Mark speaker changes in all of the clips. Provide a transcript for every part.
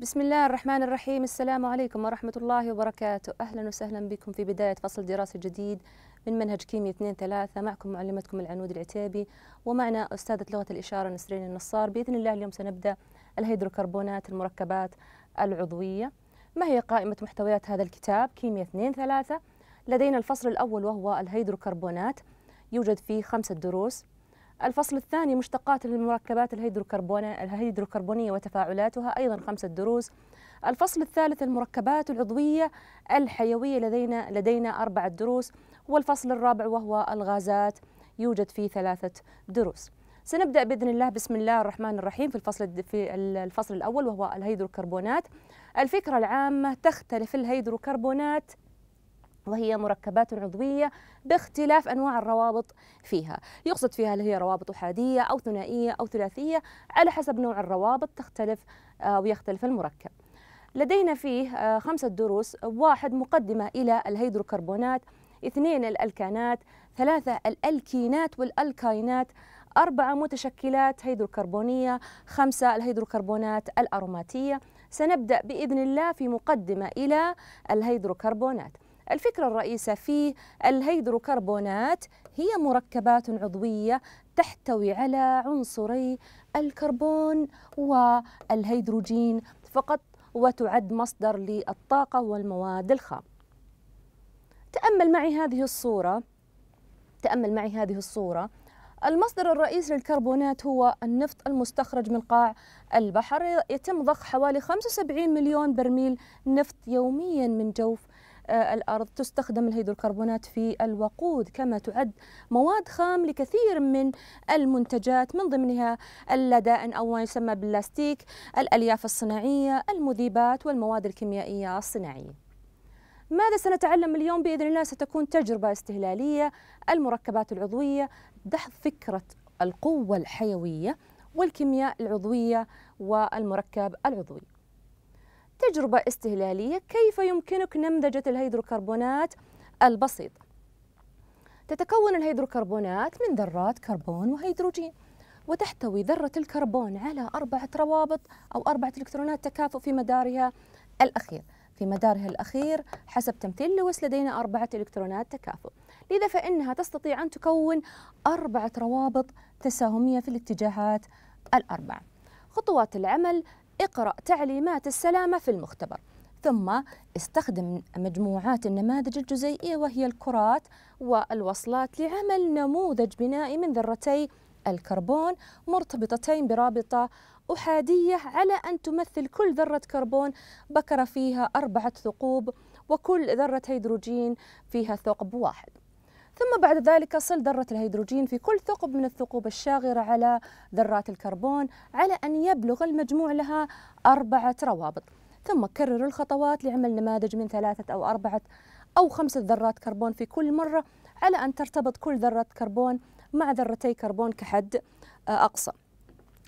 Speaker 1: بسم الله الرحمن الرحيم السلام عليكم ورحمة الله وبركاته أهلا وسهلا بكم في بداية فصل دراسي جديد من منهج كيمياء 2 3 معكم معلمتكم العنود العتيبي ومعنا أستاذة لغة الإشارة نسرين النصار بإذن الله اليوم سنبدأ الهيدروكربونات المركبات العضوية ما هي قائمة محتويات هذا الكتاب كيمياء 2 3 لدينا الفصل الأول وهو الهيدروكربونات يوجد فيه خمسة دروس الفصل الثاني مشتقات المركبات الهيدروكربونية وتفاعلاتها أيضا خمسة دروس الفصل الثالث المركبات العضوية الحيوية لدينا لدينا أربعة دروس والفصل الرابع وهو الغازات يوجد فيه ثلاثة دروس سنبدأ بإذن الله بسم الله الرحمن الرحيم في الفصل في الفصل الأول وهو الهيدروكربونات الفكرة العامة تختلف الهيدروكربونات وهي مركبات عضوية باختلاف أنواع الروابط فيها يقصد فيها هل هي روابط أحادية أو ثنائية أو ثلاثية على حسب نوع الروابط تختلف آه، ويختلف المركب لدينا فيه آه، خمسة دروس واحد مقدمة إلى الهيدروكربونات اثنين الألكانات ثلاثة الألكينات والألكاينات أربعة متشكلات هيدروكربونية خمسة الهيدروكربونات الأروماتية سنبدأ بإذن الله في مقدمة إلى الهيدروكربونات الفكرة الرئيسة في الهيدروكربونات هي مركبات عضوية تحتوي على عنصري الكربون والهيدروجين فقط وتعد مصدر للطاقة والمواد الخام تأمل معي هذه الصورة تأمل معي هذه الصورة المصدر الرئيسي للكربونات هو النفط المستخرج من قاع البحر يتم ضخ حوالي 75 مليون برميل نفط يوميا من جوف آه، الأرض تستخدم الهيدروكربونات في الوقود كما تعد مواد خام لكثير من المنتجات من ضمنها اللدائن أو ما يسمى باللاستيك الألياف الصناعية المذيبات والمواد الكيميائية الصناعية ماذا سنتعلم اليوم بإذن الله ستكون تجربة استهلالية المركبات العضوية دحض فكرة القوة الحيوية والكيمياء العضوية والمركب العضوي تجربة استهلالية كيف يمكنك نمذجة الهيدروكربونات البسيطة تتكون الهيدروكربونات من ذرات كربون وهيدروجين وتحتوي ذرة الكربون على أربعة روابط أو أربعة إلكترونات تكافؤ في مدارها الأخير في مدارها الأخير حسب تمثيل لويس لدينا أربعة إلكترونات تكافؤ لذا فإنها تستطيع أن تكون أربعة روابط تساهمية في الاتجاهات الأربعة خطوات العمل اقرأ تعليمات السلامة في المختبر ثم استخدم مجموعات النماذج الجزيئية وهي الكرات والوصلات لعمل نموذج بنائي من ذرتي الكربون مرتبطتين برابطة أحادية على أن تمثل كل ذرة كربون بكر فيها أربعة ثقوب وكل ذرة هيدروجين فيها ثقب واحد ثم بعد ذلك صل ذرة الهيدروجين في كل ثقب من الثقوب الشاغرة على ذرات الكربون على أن يبلغ المجموع لها أربعة روابط ثم كرر الخطوات لعمل نماذج من ثلاثة أو أربعة أو خمسة ذرات كربون في كل مرة على أن ترتبط كل ذرة كربون مع ذرتي كربون كحد آه، أقصى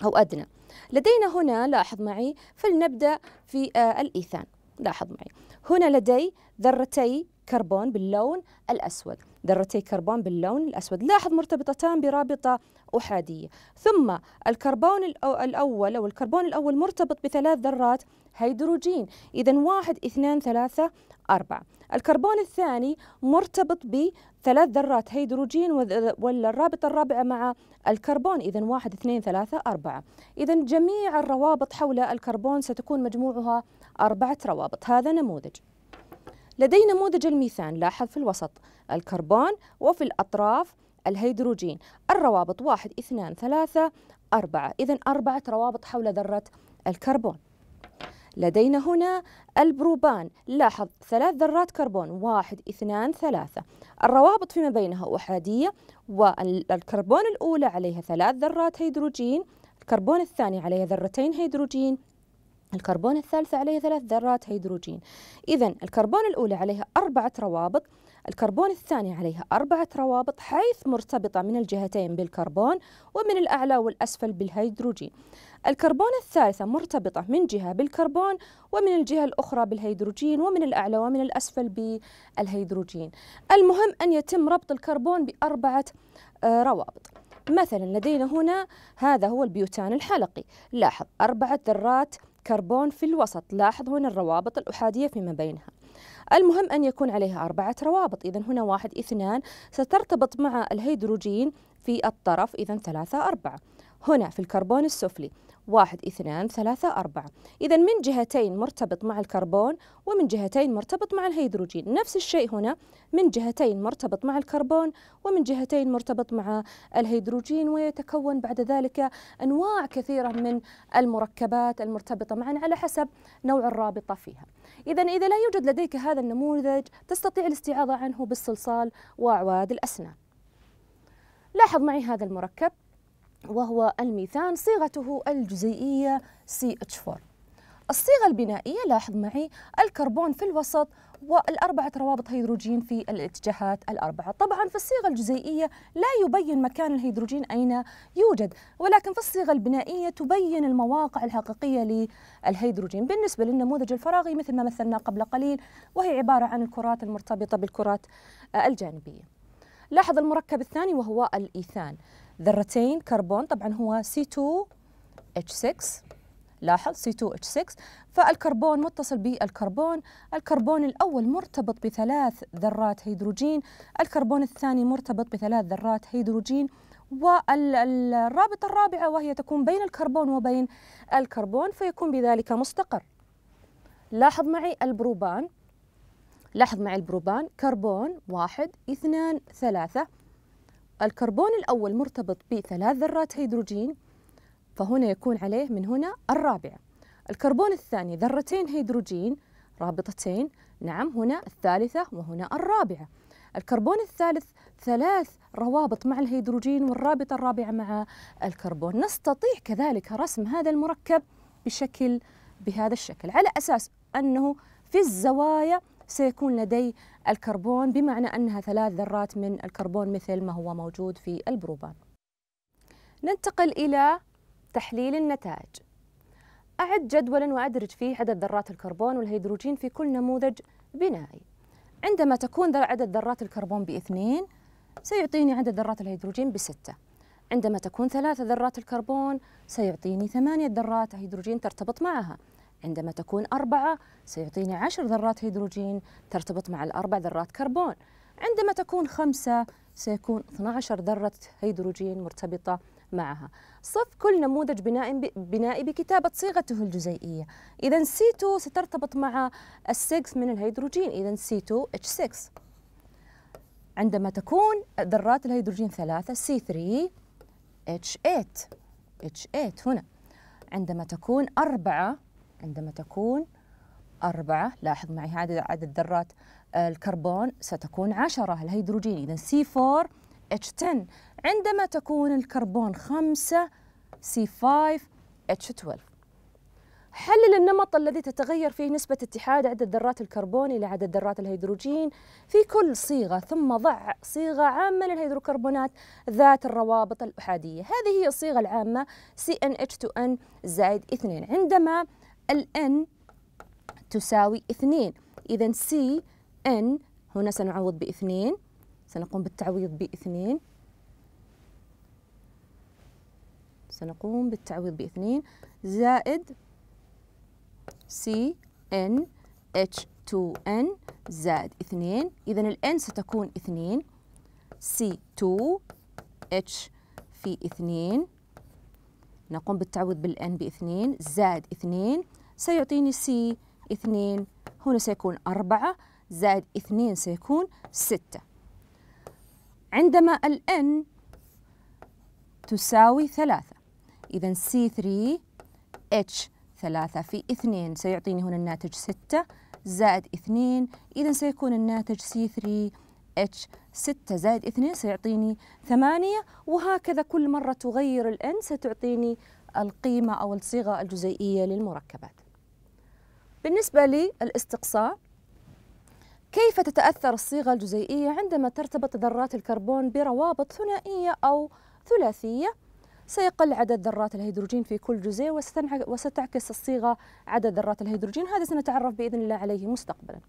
Speaker 1: أو أدنى لدينا هنا لاحظ معي فلنبدأ في آه، الإيثان لاحظ معي هنا لدي ذرتي كربون باللون الأسود ذرتي كربون باللون الأسود لاحظ مرتبطتان برابطة أحادية ثم الكربون الأول أو الكربون الأول مرتبط بثلاث ذرات هيدروجين إذا واحد اثنان ثلاثة أربعة الكربون الثاني مرتبط بثلاث ذرات هيدروجين والرابطة الرابعة مع الكربون إذا واحد اثنين ثلاثة أربعة إذا جميع الروابط حول الكربون ستكون مجموعها أربعة روابط هذا نموذج لدي نموذج الميثان لاحظ في الوسط الكربون وفي الأطراف الهيدروجين الروابط واحد اثنان ثلاثة أربعة إذا أربعة روابط حول ذرة الكربون لدينا هنا البروبان لاحظ ثلاث ذرات كربون واحد اثنان ثلاثة الروابط فيما بينها أحادية والكربون الأولى عليها ثلاث ذرات هيدروجين الكربون الثاني عليها ذرتين هيدروجين الكربون الثالثة عليها ثلاث ذرات هيدروجين إذا الكربون الأولى عليها أربعة روابط الكربون الثاني عليها أربعة روابط حيث مرتبطة من الجهتين بالكربون ومن الأعلى والأسفل بالهيدروجين الكربون الثالثة مرتبطة من جهة بالكربون ومن الجهة الأخرى بالهيدروجين ومن الأعلى ومن الأسفل بالهيدروجين المهم أن يتم ربط الكربون بأربعة آه، روابط مثلا لدينا هنا هذا هو البيوتان الحلقي لاحظ أربعة ذرات كربون في الوسط لاحظ هنا الروابط الأحادية فيما بينها المهم أن يكون عليها أربعة روابط إذا هنا واحد اثنان سترتبط مع الهيدروجين في الطرف إذا ثلاثة أربعة هنا في الكربون السفلي واحد اثنان ثلاثة أربعة إذا من جهتين مرتبط مع الكربون ومن جهتين مرتبط مع الهيدروجين نفس الشيء هنا من جهتين مرتبط مع الكربون ومن جهتين مرتبط مع الهيدروجين ويتكون بعد ذلك أنواع كثيرة من المركبات المرتبطة معا على حسب نوع الرابطة فيها إذا إذا لا يوجد لديك هذا النموذج تستطيع الاستعاضة عنه بالصلصال وأعواد الأسنان لاحظ معي هذا المركب وهو الميثان صيغته الجزيئية CH4 الصيغة البنائية لاحظ معي الكربون في الوسط والأربعة روابط هيدروجين في الاتجاهات الأربعة طبعا في الصيغة الجزيئية لا يبين مكان الهيدروجين أين يوجد ولكن في الصيغة البنائية تبين المواقع الحقيقية للهيدروجين بالنسبة للنموذج الفراغي مثل ما مثلنا قبل قليل وهي عبارة عن الكرات المرتبطة بالكرات الجانبية لاحظ المركب الثاني وهو الإيثان ذرتين كربون طبعا هو C2H6 لاحظ C2H6 فالكربون متصل بالكربون الكربون الأول مرتبط بثلاث ذرات هيدروجين الكربون الثاني مرتبط بثلاث ذرات هيدروجين والرابطة الرابعة وهي تكون بين الكربون وبين الكربون فيكون بذلك مستقر لاحظ معي البروبان لاحظ معي البروبان كربون واحد اثنان ثلاثة الكربون الأول مرتبط بثلاث ذرات هيدروجين فهنا يكون عليه من هنا الرابعة الكربون الثاني ذرتين هيدروجين رابطتين نعم هنا الثالثة وهنا الرابعة الكربون الثالث ثلاث روابط مع الهيدروجين والرابطة الرابعة مع الكربون نستطيع كذلك رسم هذا المركب بشكل بهذا الشكل على أساس أنه في الزوايا سيكون لدي الكربون بمعنى أنها ثلاث ذرات من الكربون مثل ما هو موجود في البروبان ننتقل إلى تحليل النتائج أعد جدولا وأدرج فيه عدد ذرات الكربون والهيدروجين في كل نموذج بنائي عندما تكون عدد ذرات الكربون باثنين سيعطيني عدد ذرات الهيدروجين بستة عندما تكون ثلاثة ذرات الكربون سيعطيني ثمانية ذرات هيدروجين ترتبط معها عندما تكون أربعة سيعطيني عشر ذرات هيدروجين ترتبط مع الأربع ذرات كربون عندما تكون خمسة سيكون 12 ذرة هيدروجين مرتبطة معها صف كل نموذج بنائي بنائي بكتابة صيغته الجزيئية إذا C2 سترتبط مع السكس من الهيدروجين إذا C2H6 عندما تكون ذرات الهيدروجين ثلاثة C3H8 H8 هنا عندما تكون أربعة عندما تكون أربعة لاحظ معي عدد عدد ذرات آه، الكربون ستكون عشرة الهيدروجين إذا C4H10 عندما تكون الكربون خمسة C5H12 حلل النمط الذي تتغير فيه نسبة اتحاد عدد ذرات الكربون إلى عدد ذرات الهيدروجين في كل صيغة ثم ضع صيغة عامة للهيدروكربونات ذات الروابط الأحادية هذه هي الصيغة العامة CNH2N زائد 2 عندما الN تساوي اثنين إذا سي ان هنا سنعوض باثنين سنقوم بالتعويض باثنين سنقوم بالتعويض باثنين زائد سي ان اتش 2 n زائد اثنين إذا الان ستكون اثنين c 2 h في اثنين نقوم بالتعويض بالان باثنين زائد اثنين سيعطيني سي اثنين هنا سيكون أربعة زائد اثنين سيكون ستة عندما ال n تساوي ثلاثة سي ثري اتش ثلاثة في اثنين سيعطيني هنا الناتج ستة زائد اثنين إذا سيكون الناتج سي ثري اتش ستة زائد اثنين سيعطيني ثمانية وهكذا كل مرة تغير ال n ستعطيني القيمة أو الصيغة الجزيئية للمركبات بالنسبة للاستقصاء كيف تتأثر الصيغة الجزيئية عندما ترتبط ذرات الكربون بروابط ثنائية أو ثلاثية سيقل عدد ذرات الهيدروجين في كل جزيء وستعكس الصيغة عدد ذرات الهيدروجين هذا سنتعرف بإذن الله عليه مستقبلا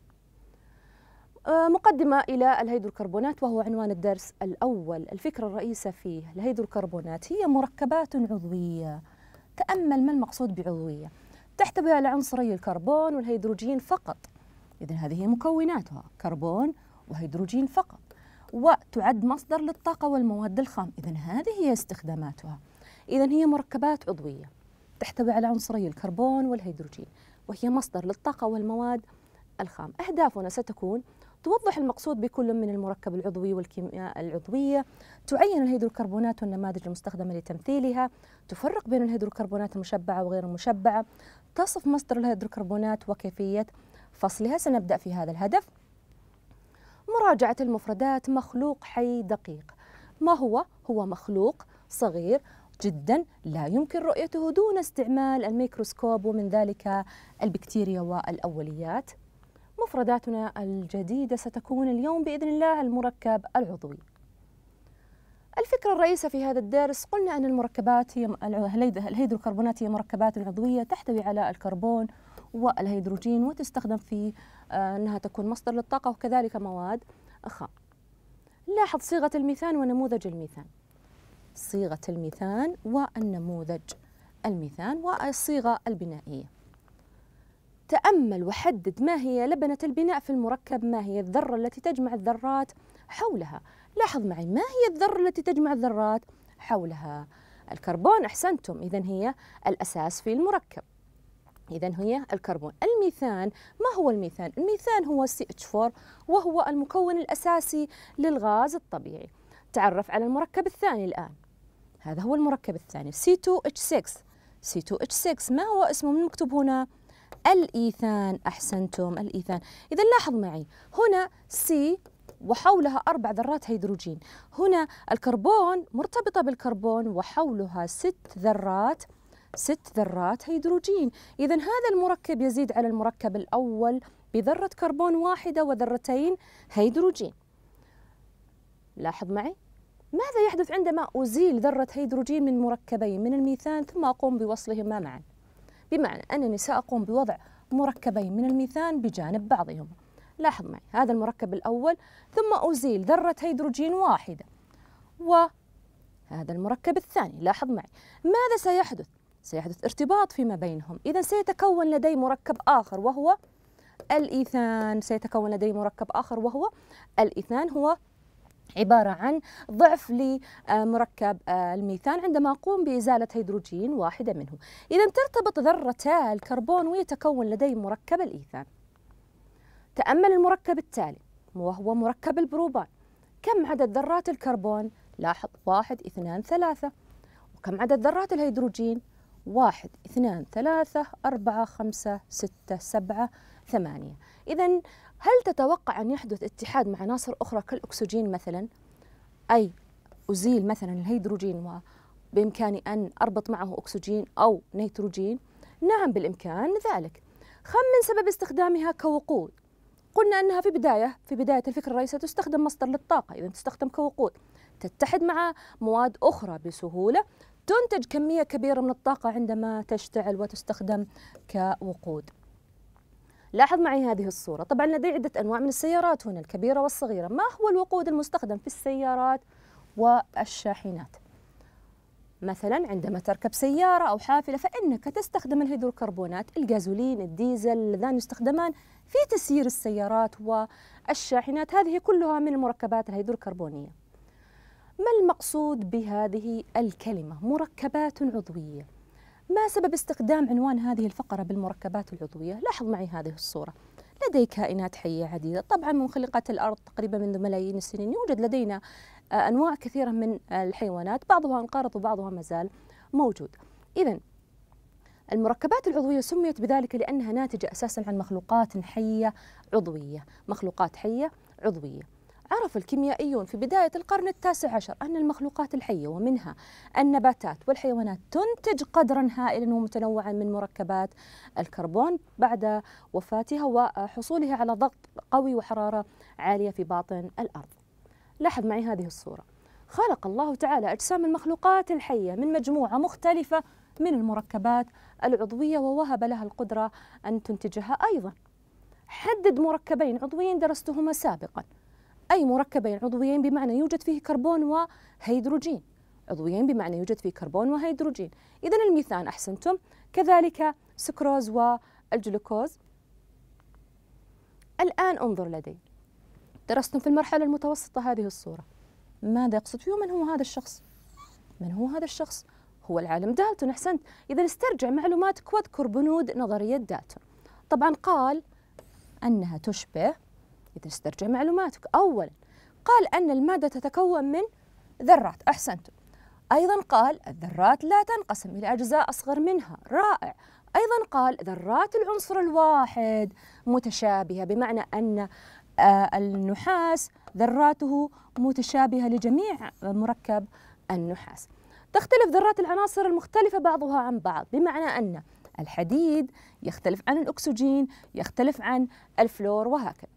Speaker 1: آه، مقدمة إلى الهيدروكربونات وهو عنوان الدرس الأول الفكرة الرئيسة فيه الهيدروكربونات هي مركبات عضوية تأمل ما المقصود بعضوية تحتوي على عنصري الكربون والهيدروجين فقط إذا هذه هي مكوناتها كربون وهيدروجين فقط وتعد مصدر للطاقة والمواد الخام إذا هذه هي استخداماتها إذا هي مركبات عضوية تحتوي على عنصري الكربون والهيدروجين وهي مصدر للطاقة والمواد الخام أهدافنا ستكون توضح المقصود بكل من المركب العضوي والكيمياء العضوية تعين الهيدروكربونات والنماذج المستخدمة لتمثيلها تفرق بين الهيدروكربونات المشبعة وغير المشبعة تصف مصدر الهيدروكربونات وكيفية فصلها سنبدأ في هذا الهدف مراجعة المفردات مخلوق حي دقيق ما هو؟ هو مخلوق صغير جدا لا يمكن رؤيته دون استعمال الميكروسكوب ومن ذلك البكتيريا والأوليات مفرداتنا الجديدة ستكون اليوم بإذن الله المركب العضوي الفكرة الرئيسة في هذا الدرس قلنا أن المركبات هي الهيدروكربونات هي مركبات عضوية تحتوي على الكربون والهيدروجين وتستخدم في آه، أنها تكون مصدر للطاقة وكذلك مواد خام لاحظ صيغة الميثان ونموذج الميثان صيغة الميثان والنموذج الميثان والصيغة البنائية تأمل وحدد ما هي لبنة البناء في المركب ما هي الذرة التي تجمع الذرات حولها لاحظ معي ما هي الذرة التي تجمع الذرات حولها الكربون أحسنتم إذا هي الأساس في المركب إذا هي الكربون الميثان ما هو الميثان؟ الميثان هو CH4 وهو المكون الأساسي للغاز الطبيعي تعرف على المركب الثاني الآن هذا هو المركب الثاني C2H6 C2H6 ما هو اسمه من مكتوب هنا؟ الإيثان أحسنتم الإيثان إذا لاحظ معي هنا سي وحولها أربع ذرات هيدروجين هنا الكربون مرتبطة بالكربون وحولها ست ذرات ست ذرات هيدروجين إذا هذا المركب يزيد على المركب الأول بذرة كربون واحدة وذرتين هيدروجين لاحظ معي ماذا يحدث عندما أزيل ذرة هيدروجين من مركبين من الميثان ثم أقوم بوصلهما معاً بمعنى أنني سأقوم بوضع مركبين من الميثان بجانب بعضهما لاحظ معي هذا المركب الأول ثم أزيل ذرة هيدروجين واحدة وهذا المركب الثاني لاحظ معي ماذا سيحدث؟ سيحدث ارتباط فيما بينهم إذا سيتكون لدي مركب آخر وهو الإيثان سيتكون لدي مركب آخر وهو الإيثان هو عبارة عن ضعف لمركب الميثان عندما أقوم بإزالة هيدروجين واحدة منه إذا ترتبط ذرتا الكربون ويتكون لدي مركب الإيثان تأمل المركب التالي وهو مركب البروبان كم عدد ذرات الكربون؟ لاحظ واحد اثنان ثلاثة وكم عدد ذرات الهيدروجين؟ واحد اثنان ثلاثة أربعة خمسة ستة سبعة ثمانية إذا هل تتوقع أن يحدث اتحاد مع عناصر أخرى كالأكسجين مثلا أي أزيل مثلا الهيدروجين وبإمكاني أن أربط معه أكسجين أو نيتروجين نعم بالإمكان ذلك خمن سبب استخدامها كوقود قلنا أنها في بداية في بداية الفكرة الرئيسية تستخدم مصدر للطاقة إذا تستخدم كوقود تتحد مع مواد أخرى بسهولة تنتج كمية كبيرة من الطاقة عندما تشتعل وتستخدم كوقود لاحظ معي هذه الصورة طبعا لدي عدة أنواع من السيارات هنا الكبيرة والصغيرة ما هو الوقود المستخدم في السيارات والشاحنات مثلا عندما تركب سيارة أو حافلة فإنك تستخدم الهيدروكربونات الجازولين الديزل اللذان يستخدمان في تسيير السيارات والشاحنات هذه كلها من المركبات الهيدروكربونية ما المقصود بهذه الكلمة مركبات عضوية ما سبب استخدام عنوان هذه الفقرة بالمركبات العضوية؟ لاحظ معي هذه الصورة لدي كائنات حية عديدة طبعا منخلقات الأرض تقريبا منذ ملايين السنين يوجد لدينا آه، أنواع كثيرة من الحيوانات بعضها انقرض وبعضها ما زال موجود إذا المركبات العضوية سميت بذلك لأنها ناتجة أساسا عن مخلوقات حية عضوية مخلوقات حية عضوية عرف الكيميائيون في بداية القرن التاسع عشر أن المخلوقات الحية ومنها النباتات والحيوانات تنتج قدرا هائلا ومتنوعا من مركبات الكربون بعد وفاتها وحصولها على ضغط قوي وحرارة عالية في باطن الأرض لاحظ معي هذه الصورة خلق الله تعالى أجسام المخلوقات الحية من مجموعة مختلفة من المركبات العضوية ووهب لها القدرة أن تنتجها أيضا حدد مركبين عضويين درستهما سابقاً أي مركبين عضويين بمعنى يوجد فيه كربون وهيدروجين عضويين بمعنى يوجد فيه كربون وهيدروجين إذا الميثان أحسنتم كذلك سكروز والجلوكوز الآن انظر لدي درستم في المرحلة المتوسطة هذه الصورة ماذا يقصد فيه من هو هذا الشخص من هو هذا الشخص هو العالم دالتون أحسنت إذا استرجع معلوماتك واذكر بنود نظرية دالتون طبعا قال أنها تشبه لتسترجع معلوماتك أولا قال أن المادة تتكون من ذرات أحسنتم أيضا قال الذرات لا تنقسم إلى أجزاء أصغر منها رائع أيضا قال ذرات العنصر الواحد متشابهة بمعنى أن آه، النحاس ذراته متشابهة لجميع آه، مركب النحاس تختلف ذرات العناصر المختلفة بعضها عن بعض بمعنى أن الحديد يختلف عن الأكسجين يختلف عن الفلور وهكذا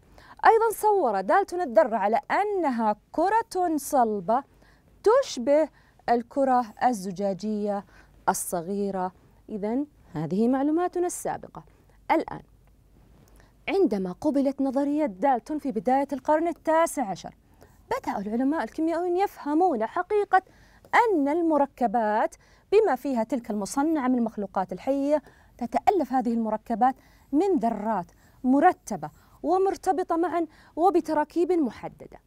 Speaker 1: أيضا صور دالتون الذرة على أنها كرة صلبة تشبه الكرة الزجاجية الصغيرة إذا هذه معلوماتنا السابقة الآن عندما قبلت نظرية دالتون في بداية القرن التاسع عشر بدأ العلماء الكيميائيون يفهمون حقيقة أن المركبات بما فيها تلك المصنعة من المخلوقات الحية تتألف هذه المركبات من ذرات مرتبة ومرتبطة معا وبتراكيب محددة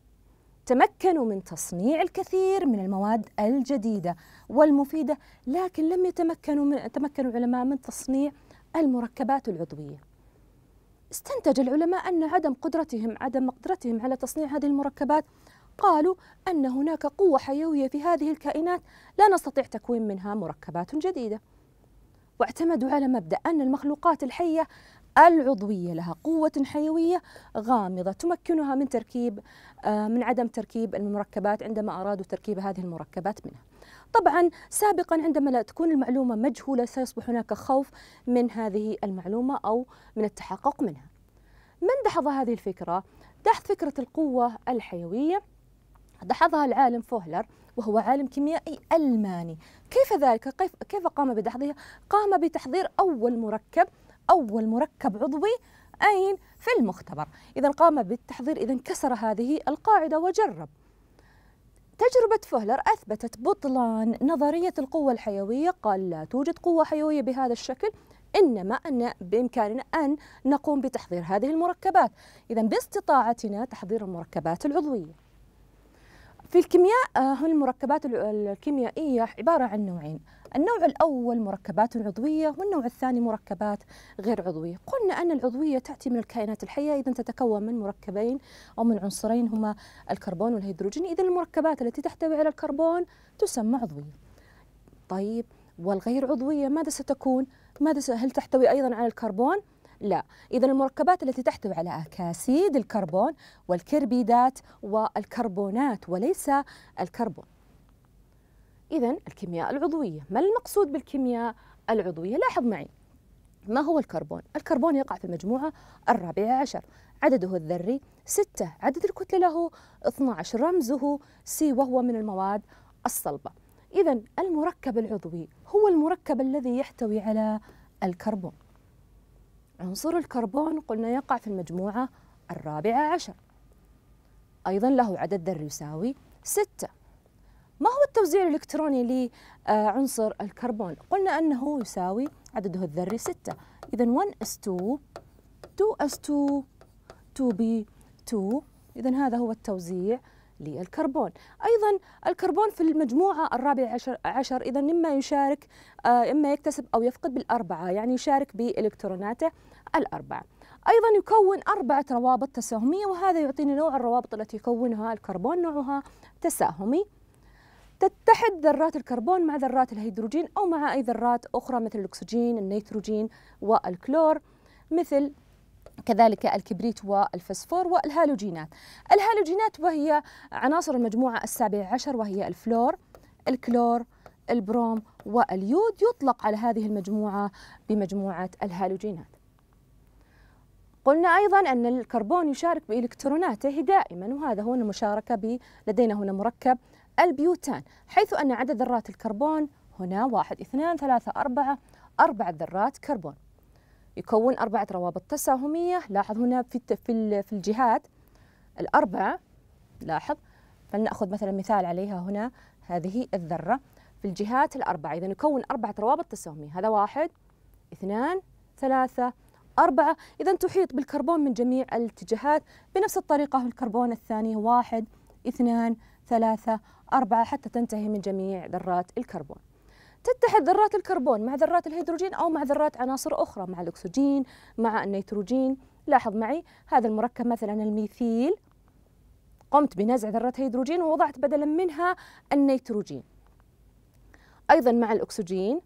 Speaker 1: تمكنوا من تصنيع الكثير من المواد الجديدة والمفيدة لكن لم يتمكنوا من تمكنوا العلماء من تصنيع المركبات العضوية استنتج العلماء أن عدم قدرتهم عدم مقدرتهم على تصنيع هذه المركبات قالوا أن هناك قوة حيوية في هذه الكائنات لا نستطيع تكوين منها مركبات جديدة واعتمدوا على مبدأ أن المخلوقات الحية العضوية لها قوة حيوية غامضة تمكنها من تركيب آه، من عدم تركيب المركبات عندما أرادوا تركيب هذه المركبات منها طبعا سابقا عندما لا تكون المعلومة مجهولة سيصبح هناك خوف من هذه المعلومة أو من التحقق منها من دحض هذه الفكرة؟ تحت فكرة القوة الحيوية دحضها العالم فوهلر وهو عالم كيميائي ألماني كيف ذلك؟ كيف قام بدحضها؟ قام بتحضير أول مركب أول مركب عضوي أين؟ في المختبر إذا قام بالتحضير إذا كسر هذه القاعدة وجرب تجربة فهلر أثبتت بطلان نظرية القوة الحيوية قال لا توجد قوة حيوية بهذا الشكل إنما أن بإمكاننا أن نقوم بتحضير هذه المركبات إذا باستطاعتنا تحضير المركبات العضوية في الكيمياء آه، المركبات الكيميائية عبارة عن نوعين النوع الأول مركبات عضوية والنوع الثاني مركبات غير عضوية قلنا أن العضوية تأتي من الكائنات الحية إذا تتكون من مركبين أو من عنصرين هما الكربون والهيدروجين إذا المركبات التي تحتوي على الكربون تسمى عضوية طيب والغير عضوية ماذا ستكون؟ ماذا هل تحتوي أيضا على الكربون؟ لا إذا المركبات التي تحتوي على أكاسيد الكربون والكربيدات والكربونات وليس الكربون إذا الكيمياء العضوية ما المقصود بالكيمياء العضوية لاحظ معي ما هو الكربون؟ الكربون يقع في المجموعة الرابعة عشر عدده الذري ستة عدد الكتلة له 12 رمزه سي وهو من المواد الصلبة إذا المركب العضوي هو المركب الذي يحتوي على الكربون عنصر الكربون قلنا يقع في المجموعة الرابعة عشر أيضا له عدد ذري يساوي ستة ما هو التوزيع الإلكتروني لعنصر الكربون؟ قلنا أنه يساوي عدده الذري 6 إذا 1 s 2 2 s 2 2 b 2 إذا هذا هو التوزيع للكربون أيضا الكربون في المجموعة الرابعة عشر, عشر إذا إما يشارك آه، إما يكتسب أو يفقد بالأربعة يعني يشارك بإلكتروناته الأربعة أيضا يكون أربعة روابط تساهمية وهذا يعطينا نوع الروابط التي يكونها الكربون نوعها تساهمي تتحد ذرات الكربون مع ذرات الهيدروجين أو مع أي ذرات أخرى مثل الأكسجين النيتروجين والكلور مثل كذلك الكبريت والفسفور والهالوجينات الهالوجينات وهي عناصر المجموعة السابعة عشر وهي الفلور الكلور البروم واليود يطلق على هذه المجموعة بمجموعة الهالوجينات قلنا أيضا أن الكربون يشارك بإلكتروناته دائما وهذا هو المشاركة لدينا هنا مركب البيوتان حيث أن عدد ذرات الكربون هنا واحد اثنان ثلاثة أربعة أربعة ذرات كربون يكون أربعة روابط تساهمية لاحظ هنا في في الجهات الأربعة لاحظ فلنأخذ مثلا مثال عليها هنا هذه الذرة في الجهات الأربعة إذا يكون أربعة روابط تساهمية هذا واحد اثنان ثلاثة أربعة إذا تحيط بالكربون من جميع الاتجاهات بنفس الطريقة الكربون الثاني واحد اثنان ثلاثة أربعة حتى تنتهي من جميع ذرات الكربون تتحد ذرات الكربون مع ذرات الهيدروجين أو مع ذرات عناصر أخرى مع الأكسجين مع النيتروجين لاحظ معي هذا المركب مثلا الميثيل قمت بنزع ذرة هيدروجين ووضعت بدلا منها النيتروجين أيضا مع الأكسجين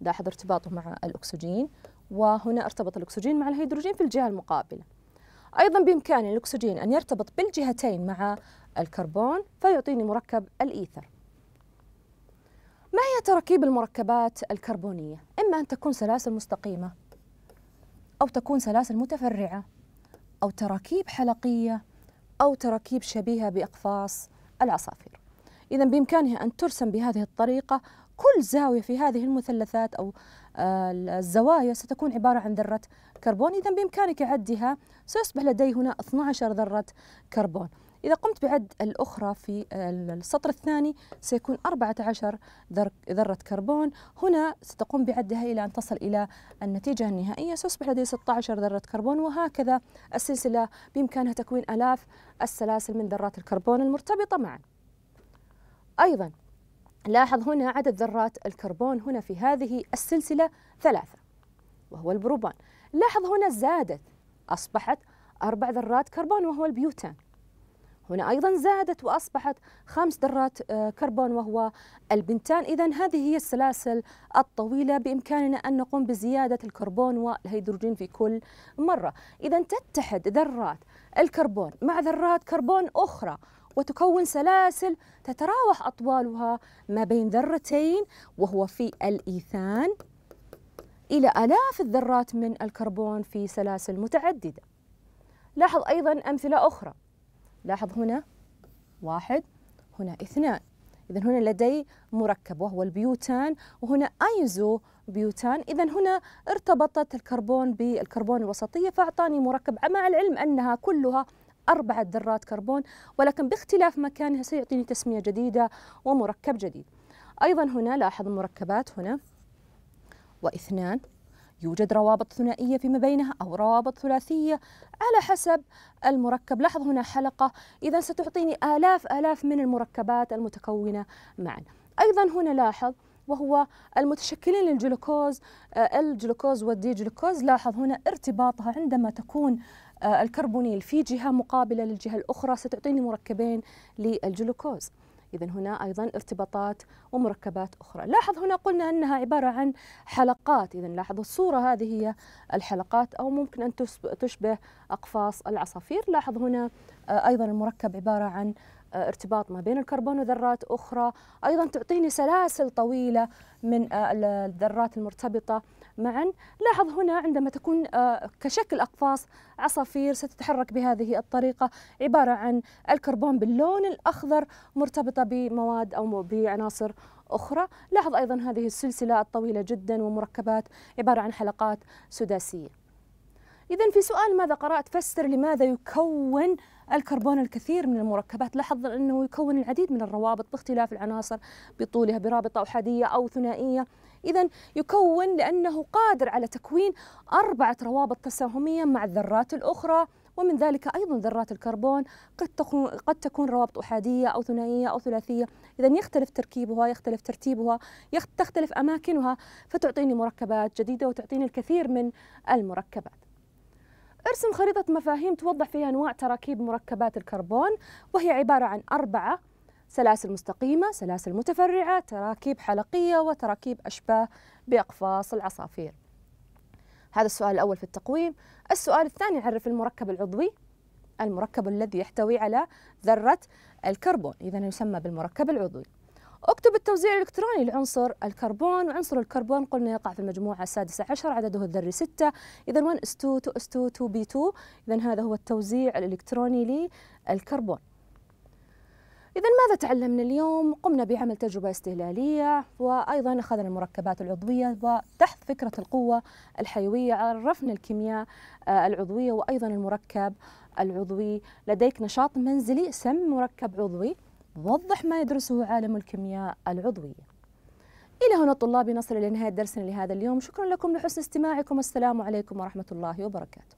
Speaker 1: لاحظ ارتباطه مع الأكسجين وهنا ارتبط الأكسجين مع الهيدروجين في الجهة المقابلة أيضا بإمكان الأكسجين أن يرتبط بالجهتين مع الكربون فيعطيني مركب الإيثر ما هي تراكيب المركبات الكربونية؟ إما أن تكون سلاسل مستقيمة أو تكون سلاسل متفرعة أو تراكيب حلقية أو تراكيب شبيهة بأقفاص العصافير إذا بإمكانها أن ترسم بهذه الطريقة كل زاوية في هذه المثلثات أو آه، الزوايا ستكون عبارة عن ذرة كربون إذا بإمكانك عدها سيصبح لدي هنا 12 ذرة كربون إذا قمت بعد الأخرى في السطر الثاني سيكون 14 ذرة كربون هنا ستقوم بعدها إلى أن تصل إلى النتيجة النهائية سيصبح لدي 16 ذرة كربون وهكذا السلسلة بإمكانها تكوين ألاف السلاسل من ذرات الكربون المرتبطة معا أيضا لاحظ هنا عدد ذرات الكربون هنا في هذه السلسلة ثلاثة وهو البروبان لاحظ هنا زادت أصبحت أربع ذرات كربون وهو البيوتان هنا أيضا زادت وأصبحت خمس ذرات آه، كربون وهو البنتان إذا هذه هي السلاسل الطويلة بإمكاننا أن نقوم بزيادة الكربون والهيدروجين في كل مرة إذا تتحد ذرات الكربون مع ذرات كربون أخرى وتكون سلاسل تتراوح أطوالها ما بين ذرتين وهو في الإيثان إلى آلاف الذرات من الكربون في سلاسل متعددة لاحظ أيضا أمثلة أخرى لاحظ هنا واحد هنا اثنان إذا هنا لدي مركب وهو البيوتان وهنا أيزو بيوتان إذا هنا ارتبطت الكربون بالكربون الوسطية فأعطاني مركب مع العلم أنها كلها أربعة ذرات كربون ولكن باختلاف مكانها سيعطيني تسمية جديدة ومركب جديد أيضا هنا لاحظ المركبات هنا واثنان يوجد روابط ثنائية فيما بينها أو روابط ثلاثية على حسب المركب لاحظ هنا حلقة إذا ستعطيني آلاف آلاف من المركبات المتكونة معا أيضا هنا لاحظ وهو المتشكلين للجلوكوز آه، الجلوكوز والدي جلوكوز لاحظ هنا ارتباطها عندما تكون آه، الكربونيل في جهة مقابلة للجهة الأخرى ستعطيني مركبين للجلوكوز إذا هنا أيضا ارتباطات ومركبات أخرى لاحظ هنا قلنا أنها عبارة عن حلقات إذا لاحظ الصورة هذه هي الحلقات أو ممكن أن تشبه أقفاص العصافير لاحظ هنا آه، أيضا المركب عبارة عن آه، ارتباط ما بين الكربون وذرات أخرى أيضا تعطيني سلاسل طويلة من آه، الذرات المرتبطة معا لاحظ هنا عندما تكون آه، كشكل أقفاص عصافير ستتحرك بهذه الطريقة عبارة عن الكربون باللون الأخضر مرتبطة بمواد أو بعناصر أخرى لاحظ أيضا هذه السلسلة الطويلة جدا ومركبات عبارة عن حلقات سداسية إذا في سؤال ماذا قرأت فسر لماذا يكون الكربون الكثير من المركبات لاحظ أنه يكون العديد من الروابط باختلاف العناصر بطولها برابطة أحادية أو ثنائية إذا يكون لأنه قادر على تكوين أربعة روابط تساهمية مع الذرات الأخرى ومن ذلك أيضا ذرات الكربون قد تكون قد تكون روابط أحادية أو ثنائية أو ثلاثية، إذا يختلف تركيبها، يختلف ترتيبها، تختلف أماكنها فتعطيني مركبات جديدة وتعطيني الكثير من المركبات. ارسم خريطة مفاهيم توضح فيها أنواع تراكيب مركبات الكربون وهي عبارة عن أربعة سلاسل مستقيمة، سلاسل متفرعة، تراكيب حلقية وتراكيب أشباه بأقفاص العصافير. هذا السؤال الأول في التقويم، السؤال الثاني عرف المركب العضوي المركب الذي يحتوي على ذرة الكربون، إذا يسمى بالمركب العضوي. اكتب التوزيع الالكتروني لعنصر الكربون وعنصر الكربون قلنا يقع في المجموعه السادسه عشر عدده الذري 6 اذا 1 اس 2 2 اس 2 2 بي 2 اذا هذا هو التوزيع الالكتروني للكربون إذا ماذا تعلمنا اليوم؟ قمنا بعمل تجربة استهلالية وأيضا أخذنا المركبات العضوية وتحت فكرة القوة الحيوية عرفنا الكيمياء آه، العضوية وأيضا المركب العضوي لديك نشاط منزلي سم مركب عضوي وضح ما يدرسه عالم الكيمياء العضوية إلى هنا طلابي نصل إلى نهاية درسنا لهذا اليوم شكرا لكم لحسن استماعكم والسلام عليكم ورحمة الله وبركاته